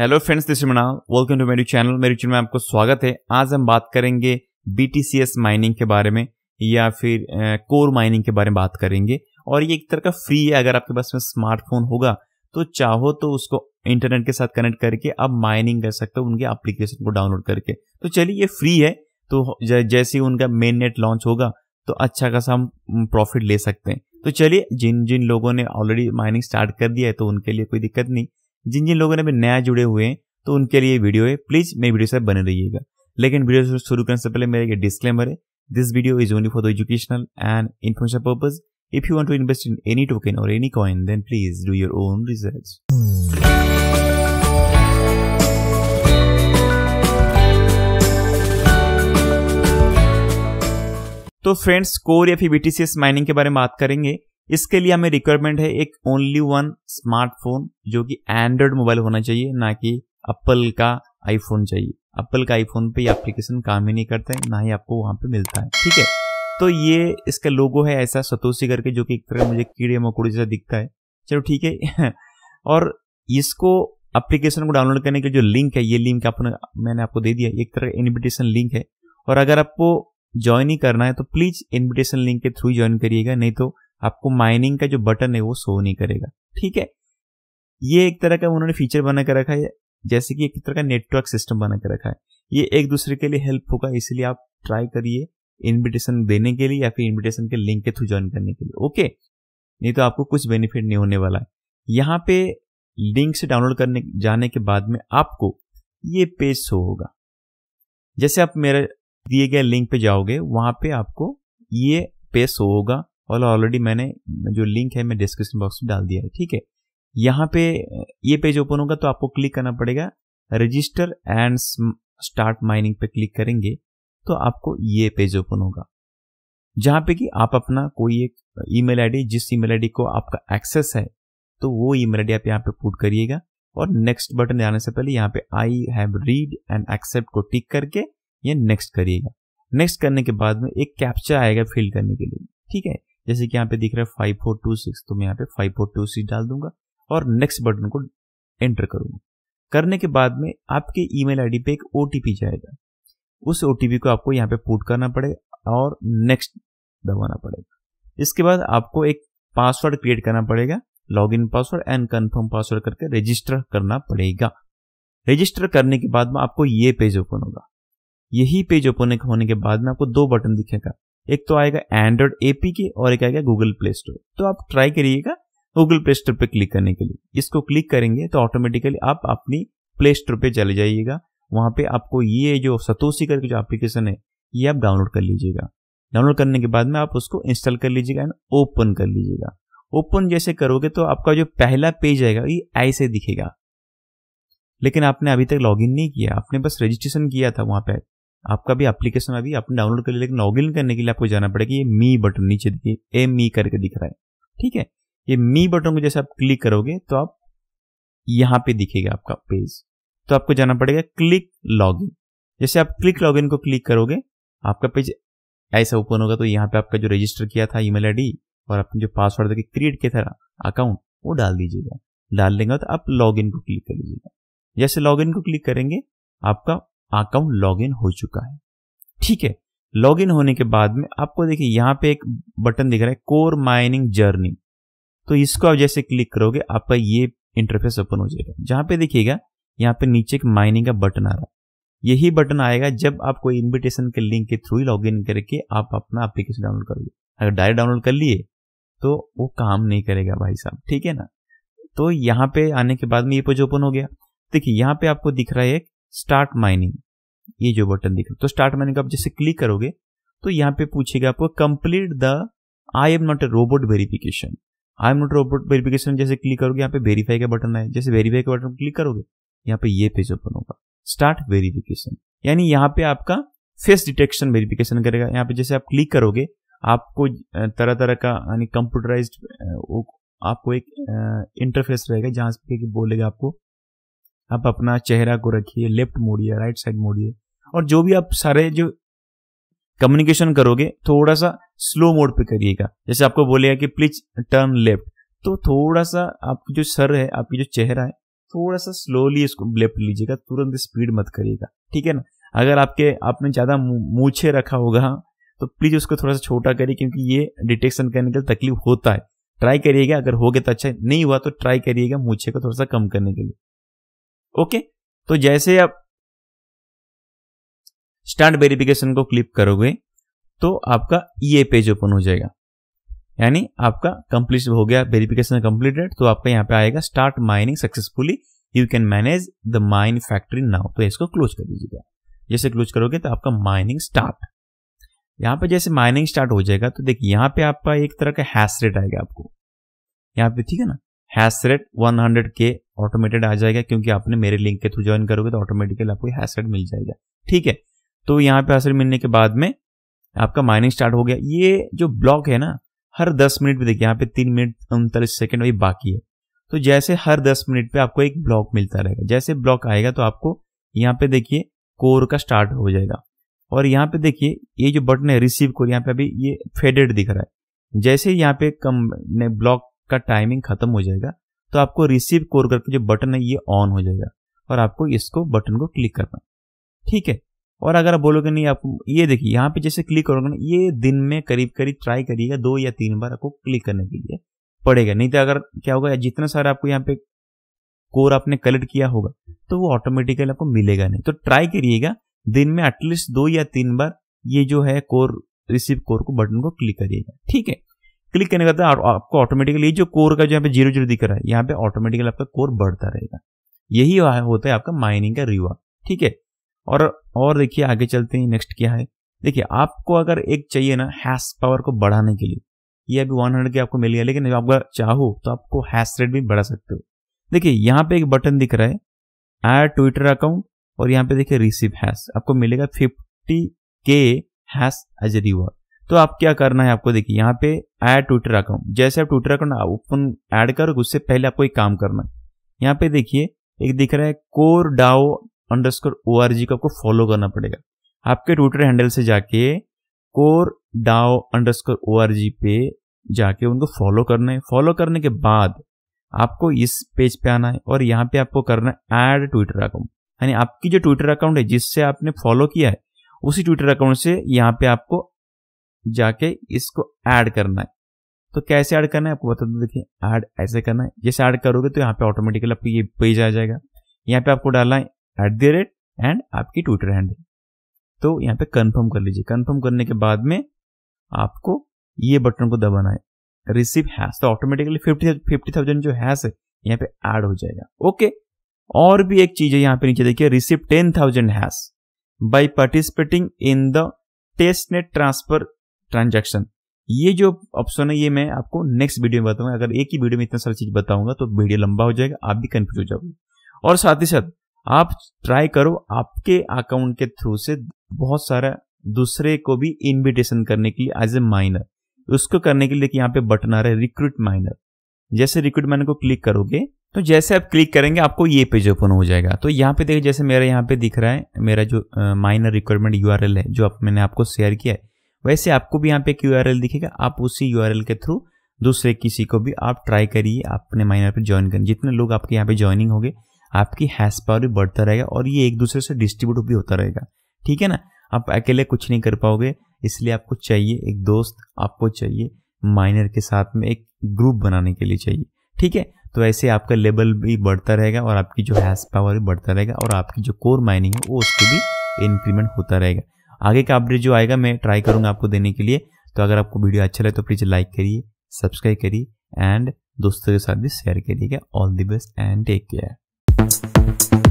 hello friends this Manal welcome to मेरी channel मेरे channel में आपको स्वागत है आज हम बात करेंगे बीटीसीएस माइनिंग के बारे में या फिर कोर माइनिंग के बारे में बात करेंगे और ये एक तरह का फ्री है अगर आपके पास में स्मार्टफोन होगा तो चाहो तो उसको इंटरनेट के साथ कनेक्ट करके आप माइनिंग कर सकते हो उनके एप्लीकेशन को डाउनलोड करके तो चलिए ये फ्री है तो जैसे ही उनका मेन नेट लॉन्च होगा तो अच्छा खासा हम प्रॉफिट ले सकते हैं तो चलिए जिन जिन लोगों ने ऑलरेडी माइनिंग स्टार्ट कर दिया है तो उनके लिए कोई दिक्कत नहीं जिन जिन लोगों ने भी नया जुड़े हुए हैं तो उनके लिए वीडियो है प्लीज़ मेरी वीडियो से बने रहिएगा लेकिन वीडियो शुरू करने से पहले मेरा ये डिस्क्लेमर है this video is only for the educational and information purpose if you want to invest in any token और any coin then please do your own research तो फ्रेंड्स कोर या फिर बीटीसीएस माइनिंग के बारे में बात करेंगे इसके लिए हमें रिक्वायरमेंट है एक ओनली वन स्मार्टफोन जो कि एंड्रॉयड मोबाइल होना चाहिए ना कि एप्पल का आईफोन चाहिए एप्पल का आईफोन पे एप्लीकेशन काम ही नहीं करता है ना ही आपको वहां पे मिलता है ठीक है तो ये इसका लोगो है ऐसा सतोसी करके जो कि एक तरह मुझे कीड़े मकोड़े जैसा दिखता है चलो ठीक है और इसको एप्लीकेशन को डाउनलोड करने के जो लिंक है ये लिंक आपने मैंने आपको दे दिया एक तरह इन्विटेशन लिंक है और अगर आपको ज्वाइन ही करना है तो प्लीज इन्विटेशन लिंक के थ्रू ज्वाइन करिएगा नहीं तो आपको माइनिंग का जो बटन है वो शो नहीं करेगा ठीक है ये एक तरह का उन्होंने फीचर बना कर रखा है जैसे कि एक तरह का नेटवर्क सिस्टम बना कर रखा है ये एक दूसरे के लिए हेल्प होगा इसलिए आप ट्राई करिए इनविटेशन देने के लिए या फिर इनविटेशन के लिंक के थ्रू ज्वाइन करने के लिए ओके नहीं तो आपको कुछ बेनिफिट नहीं होने वाला है यहाँ पे लिंक से डाउनलोड करने जाने के बाद में आपको ये पेज शो होगा जैसे आप मेरे दिए गए लिंक पे जाओगे वहां पे आपको ये पेज शो होगा और ऑलरेडी मैंने जो लिंक है मैं डिस्क्रिप्शन बॉक्स में डाल दिया है ठीक है यहाँ पे ये पेज ओपन होगा तो आपको क्लिक करना पड़ेगा रजिस्टर एंड स्टार्ट माइनिंग पे क्लिक करेंगे तो आपको ये पेज ओपन होगा जहां पे कि आप अपना कोई एक ईमेल आईडी जिस ईमेल आईडी को आपका एक्सेस है तो वो ईमेल आईडी आप यहाँ पे पुट करिएगा और नेक्स्ट बटन जाने से पहले यहाँ पे I have read and accept को टिक करके ये नेक्स्ट करिएगा नेक्स्ट करने के बाद में एक कैप्चा आएगा फिल करने के लिए ठीक है जैसे कि यहाँ पे दिख रहा है फाइव फोर टू सिक्स तो मैं यहाँ पे फाइव फोर टू सिक्स डाल दूंगा और नेक्स्ट बटन को एंटर करूंगा करने के बाद में आपके आई डी पे एक ओ जाएगा उस ओ को आपको यहाँ पे पुट करना पड़ेगा और नेक्स्ट दबाना पड़ेगा इसके बाद आपको एक पासवर्ड क्रिएट करना पड़ेगा log in password and confirm password करके रजिस्टर करना पड़ेगा रजिस्टर करने के बाद में आपको ये पेज ओपन होगा यही पेज ओपन होने के बाद में आपको दो बटन दिखेगा एक तो आएगा एंड्रॉयड एपी के और एक आएगा गूगल प्ले स्टोर तो आप ट्राई करिएगा गूगल प्ले स्टोर पर क्लिक करने के लिए इसको क्लिक करेंगे तो ऑटोमेटिकली आप अपनी प्ले स्टोर पर चले जाइएगा वहां पे आपको ये जो सतोसी करके जो एप्लीकेशन है ये आप डाउनलोड कर लीजिएगा डाउनलोड करने के बाद में आप उसको इंस्टॉल कर लीजिएगा एंड ओपन कर लीजिएगा ओपन जैसे करोगे तो आपका जो पहला पेज आएगा ये ऐसे दिखेगा लेकिन आपने अभी तक लॉगिन नहीं किया आपने बस रजिस्ट्रेशन किया था वहां पर आपका भी एप्लीकेशन अभी आपने डाउनलोड कर लिया लेकिन लॉग इन करने के लिए आपको जाना पड़ेगा ये मी बटन नीचे देखिए ए मी करके दिख रहा है ठीक है ये मी बटन को जैसे आप क्लिक करोगे तो आप यहां पे दिखेगा आपका पेज तो आपको जाना पड़ेगा क्लिक लॉगिन जैसे आप क्लिक लॉगिन को क्लिक करोगे आपका पेज ऐसा ओपन होगा तो यहाँ पे आपका जो रजिस्टर किया था ईमेल आईडी और आपने जो पासवर्ड देखे क्रिएट किया था अकाउंट वो डाल दीजिएगा डाल देंगे तो आप लॉगिन को क्लिक कर लीजिएगा जैसे लॉगिन को क्लिक करेंगे आपका अकाउंट लॉगिन हो चुका है ठीक है लॉगिन होने के बाद में आपको देखिए यहाँ पे एक बटन दिख रहा है कोर माइनिंग जर्नी तो इसको आप जैसे क्लिक करोगे आपका ये इंटरफेस ओपन हो जाएगा जहां पे देखिएगा यहाँ पे नीचे एक माइनिंग का बटन आ रहा है यही बटन आएगा जब आप कोई इन्विटेशन के लिंक के थ्रू लॉग इन करके आप अपना एप्लीकेशन डाउनलोड करोगे अगर डायरेक्ट डाउनलोड कर लिए तो वो काम नहीं करेगा भाई साहब ठीक है ना तो यहाँ पे आने के बाद में ये पेज ओपन हो गया देखिए यहाँ पे आपको दिख रहा है स्टार्ट माइनिंग ये जो बटन दिख रहा है तो स्टार्ट माइनिंग आप जैसे क्लिक करोगे तो यहाँ पे पूछेगा आपको complete the I am not a robot verification I am not robot verification जैसे क्लिक करोगे यहाँ पे वेरीफाई का बटन है जैसे वेरीफाई का बटन क्लिक करोगे यहाँ पे ये पेज ओपन होगा स्टार्ट वेरिफिकेशन यानी यहाँ पे आपका फेस डिटेक्शन वेरिफिकेशन करेगा यहाँ पे जैसे आप क्लिक करोगे आपको तरह तरह का यानी कंप्यूटराइज आपको एक इंटरफेस रहेगा जहां पे बोलेगा आपको आप अपना चेहरा को रखिए लेफ्ट मोड़िए राइट साइड मोड़िए और जो भी आप सारे जो कम्युनिकेशन करोगे थोड़ा सा स्लो मोड पे करिएगा जैसे आपको बोलेगा कि प्लीज टर्न लेफ्ट तो थोड़ा सा आपकी जो सर है आपकी जो चेहरा है थोड़ा सा स्लोली इसको लेफ्ट लीजिएगा तुरंत स्पीड मत करिएगा ठीक है ना अगर आपके आपने ज़्यादा मूछे रखा होगा तो प्लीज़ उसको थोड़ा सा छोटा करिए क्योंकि ये डिटेक्शन करने के लिए तकलीफ होता है ट्राई करिएगा अगर हो गया तो अच्छा नहीं हुआ तो ट्राई करिएगा मूछे को थोड़ा सा कम करने के लिए ओके तो जैसे आप स्टार्ट वेरिफिकेशन को क्लिक करोगे तो आपका ये पेज ओपन हो जाएगा यानी आपका कंप्लीट हो गया वेरिफिकेशन कंप्लीटेड तो आपका यहां पे आएगा start mining successfully you can manage the mine factory now तो इसको क्लोज कर दीजिएगा जैसे क्लोज करोगे तो आपका माइनिंग स्टार्ट यहां पे जैसे माइनिंग स्टार्ट हो जाएगा तो देखिए यहां पे आपका एक तरह का हैश रेट आएगा आपको यहां पे ठीक है ना हैश रेट 100 के ऑटोमेटेड आ जाएगा क्योंकि आपने मेरे लिंक के थ्रू ज्वाइन करोगे तो ऑटोमेटिकली आपको हैसेट मिल जाएगा ठीक है तो यहाँ पे हैसेट मिलने के बाद में आपका माइनिंग स्टार्ट हो गया ये जो ब्लॉक है ना हर दस मिनट पे देखिए यहाँ पे तीन मिनट उनतालीस सेकेंड अभी बाकी है तो जैसे हर दस मिनट पे आपको एक ब्लॉक मिलता रहेगा जैसे ब्लॉक आएगा तो आपको यहाँ पे देखिए कोर का स्टार्ट हो जाएगा और यहाँ पे देखिए ये जो बटन है रिसीव कोर यहाँ पे अभी ये फेडेड दिख रहा है जैसे यहाँ पे कम ब्लॉक का टाइमिंग खत्म हो जाएगा तो आपको रिसीव कोर करके जो बटन है ये ऑन हो जाएगा और आपको इसको बटन को क्लिक करना ठीक है और अगर आप बोलोगे नहीं आपको ये देखिए यहाँ पे जैसे क्लिक करोगे ना ये दिन में करीब करीब ट्राई करिएगा दो या तीन बार आपको क्लिक करने के लिए पड़ेगा नहीं तो अगर क्या होगा जितना सारा आपको यहाँ पे कोर आपने कलेक्ट किया होगा तो वो ऑटोमेटिकली आपको मिलेगा नहीं तो ट्राई करिएगा दिन में एटलीस्ट दो या तीन बार ये जो है कोर रिसीव कोर को बटन को क्लिक करिएगा ठीक है क्लिक करने का आपको ऑटोमेटिकली जो कोर का जो यहाँ पे जीरो जीरो दिख रहा है यहाँ पे ऑटोमेटिकली आपका कोर बढ़ता रहेगा यही होता है आपका माइनिंग का रिवा ठीक है और और देखिए आगे चलते हैं नेक्स्ट क्या है देखिए आपको अगर एक चाहिए ना हैश पावर को बढ़ाने के लिए ये अभी 100 के आपको मिल गया लेकिन आप चाहो तो आपको हैश रेट भी बढ़ा सकते हो देखिए यहाँ पे एक बटन दिख रहा है एड ट्विटर अकाउंट और यहाँ पे देखिए रिसीव हैश आपको मिलेगा फिफ्टी के हैश एज रिवॉर्ड तो आप क्या करना है आपको देखिए यहाँ पे ऐड ट्विटर अकाउंट जैसे आप ट्विटर अकाउंट ओपन ऐड करोगे उससे पहले आपको एक काम करना है यहाँ पे देखिए एक दिख रहा है Core DAO underscore O R G को आपको फॉलो करना पड़ेगा आपके ट्विटर हैंडल से जाके Core DAO underscore O R G पे जाके उनको फॉलो करना है फॉलो करने के बाद आपको इस पेज पे आना है और यहाँ पे आपको करना है ऐड ट्विटर अकाउंट यानी आपकी जो ट्विटर अकाउंट है जिससे आपने फॉलो किया है उसी ट्विटर अकाउंट से यहाँ पे आपको जाके इसको ऐड करना है तो कैसे ऐड करना है आपको बता दो देखिए ऐड ऐसे करना है जैसे ऐड करोगे तो यहाँ पे ऑटोमेटिकली आपको ये पेज आ जाएगा यहाँ पे आपको डालना है एट द रेट एंड आपकी ट्विटर हैंडल तो यहाँ पे कंफर्म कर लीजिए कंफर्म करने के बाद में आपको ये बटन को दबाना है रिसीव हैस तो ऑटोमेटिकली फिफ्टी फिफ्टी थाउजेंड जो हैस है यहाँ पे ऐड हो जाएगा ओके और भी एक चीज है यहाँ पे नीचे देखिए receive ten thousand hash by participating in the test net transfer transaction ये जो ऑप्शन है ये मैं आपको नेक्स्ट वीडियो में बताऊंगा अगर एक ही वीडियो में इतना सारी चीज बताऊंगा तो वीडियो लंबा हो जाएगा आप भी कंफ्यूज हो जाओगे और साथ ही साथ आप ट्राई करो आपके अकाउंट के थ्रू से बहुत सारा दूसरे को भी इनविटेशन करने के लिए एज ए माइनर उसको करने के लिए यहाँ पे बटन आ रहा है रिक्रूट माइनर जैसे रिक्रूट माइनर को क्लिक करोगे तो जैसे आप क्लिक करेंगे आपको ये पेज ओपन हो जाएगा तो यहाँ पे देखिए जैसे मेरा यहाँ पे दिख रहा है मेरा जो माइनर रिक्रूटमेंट यू है जो आप मैंने आपको शेयर किया है वैसे आपको भी यहाँ पे एक यू दिखेगा आप उसी यू के थ्रू दूसरे किसी को भी आप ट्राई करिए अपने माइनर पे ज्वाइन करें जितने लोग आपके यहाँ पे ज्वाइनिंग होंगे आपकी हैश पावर भी बढ़ता रहेगा और ये एक दूसरे से डिस्ट्रीब्यूट भी होता रहेगा ठीक है ना आप अकेले कुछ नहीं कर पाओगे इसलिए आपको चाहिए एक दोस्त आपको चाहिए माइनर के साथ में एक ग्रुप बनाने के लिए चाहिए ठीक है तो ऐसे आपका लेवल भी बढ़ता रहेगा और आपकी जो हैश पावर भी बढ़ता रहेगा और आपकी जो कोर माइनिंग है वो उसको भी इंक्रीमेंट होता रहेगा आगे का अपडेट जो आएगा मैं ट्राई करूंगा आपको देने के लिए तो अगर आपको वीडियो अच्छा लगे तो प्लीज़ लाइक करिए सब्सक्राइब करिए एंड दोस्तों के साथ भी शेयर करिएगा all the best and take care